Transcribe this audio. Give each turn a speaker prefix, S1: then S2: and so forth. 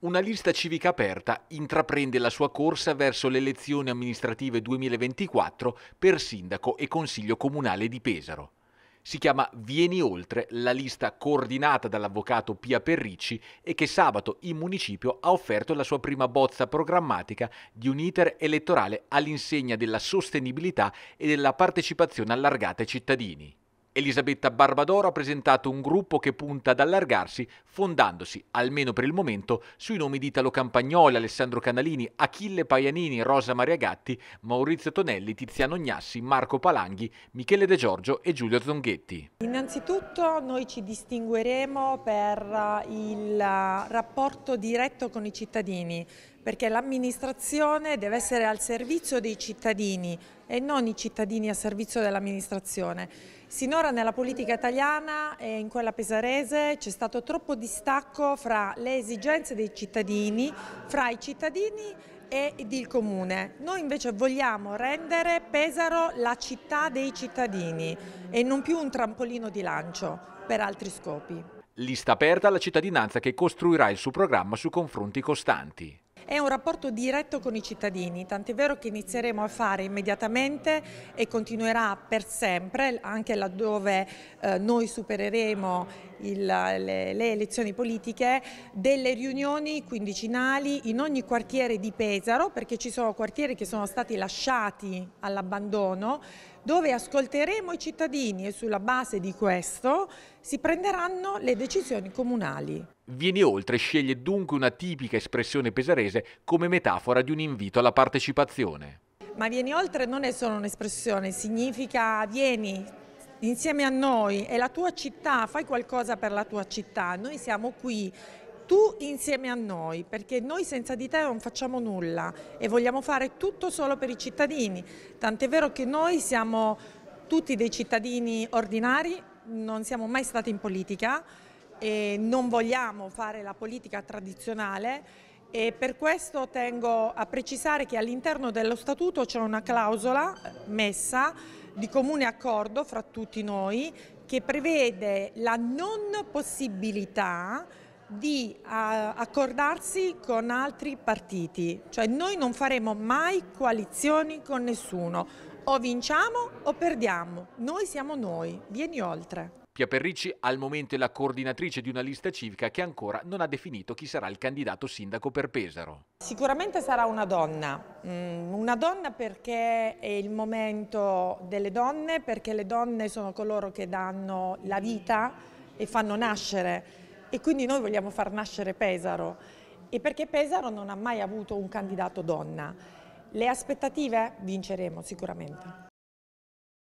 S1: Una lista civica aperta intraprende la sua corsa verso le elezioni amministrative 2024 per sindaco e consiglio comunale di Pesaro. Si chiama Vieni Oltre, la lista coordinata dall'avvocato Pia Perricci e che sabato in municipio ha offerto la sua prima bozza programmatica di un iter elettorale all'insegna della sostenibilità e della partecipazione allargata ai cittadini. Elisabetta Barbadoro ha presentato un gruppo che punta ad allargarsi, fondandosi, almeno per il momento, sui nomi di Italo Campagnoli, Alessandro Canalini, Achille Paianini, Rosa Maria Gatti, Maurizio Tonelli, Tiziano Gnassi, Marco Palanghi, Michele De Giorgio e Giulio Zonghetti.
S2: Innanzitutto noi ci distingueremo per eh, il eh, rapporto diretto con i cittadini, perché l'amministrazione deve essere al servizio dei cittadini e non i cittadini a servizio dell'amministrazione. Sinora nella politica italiana e in quella pesarese c'è stato troppo distacco fra le esigenze dei cittadini, fra i cittadini e ed il comune. Noi invece vogliamo rendere Pesaro la città dei cittadini e non più un trampolino di lancio per altri scopi.
S1: Lista aperta alla cittadinanza che costruirà il suo programma su confronti costanti
S2: è un rapporto diretto con i cittadini, tant'è vero che inizieremo a fare immediatamente e continuerà per sempre, anche laddove eh, noi supereremo il, le, le, elezioni politiche, delle riunioni quindicinali in ogni quartiere di Pesaro, perché ci sono quartieri che sono stati lasciati all'abbandono, dove ascolteremo i cittadini e sulla base di questo si prenderanno le decisioni comunali.
S1: Vieni oltre sceglie dunque una tipica espressione pesarese come metafora di un invito alla partecipazione.
S2: Ma vieni oltre non è solo un'espressione, significa vieni, insieme a noi, è la tua città, fai qualcosa per la tua città, noi siamo qui, tu insieme a noi, perché noi senza di te non facciamo nulla e vogliamo fare tutto solo per i cittadini, tant'è vero che noi siamo tutti dei cittadini ordinari, non siamo mai stati in politica, e non vogliamo fare la politica tradizionale e per questo tengo a precisare che all'interno dello statuto c'è una clausola eh, messa di comune accordo fra tutti noi che prevede la non possibilità di eh, accordarsi con altri partiti, cioè noi non faremo mai coalizioni con nessuno, o vinciamo o perdiamo, noi siamo noi, vieni oltre.
S1: Pia Perricci al momento è la coordinatrice di una lista civica che ancora non ha definito chi sarà il candidato sindaco per Pesaro.
S2: Sicuramente sarà una donna, mm, una donna perché è il momento delle donne, perché le donne sono coloro che danno la vita e fanno nascere e quindi noi vogliamo far nascere Pesaro e perché Pesaro non ha mai avuto un candidato donna. Le aspettative vinceremo sicuramente.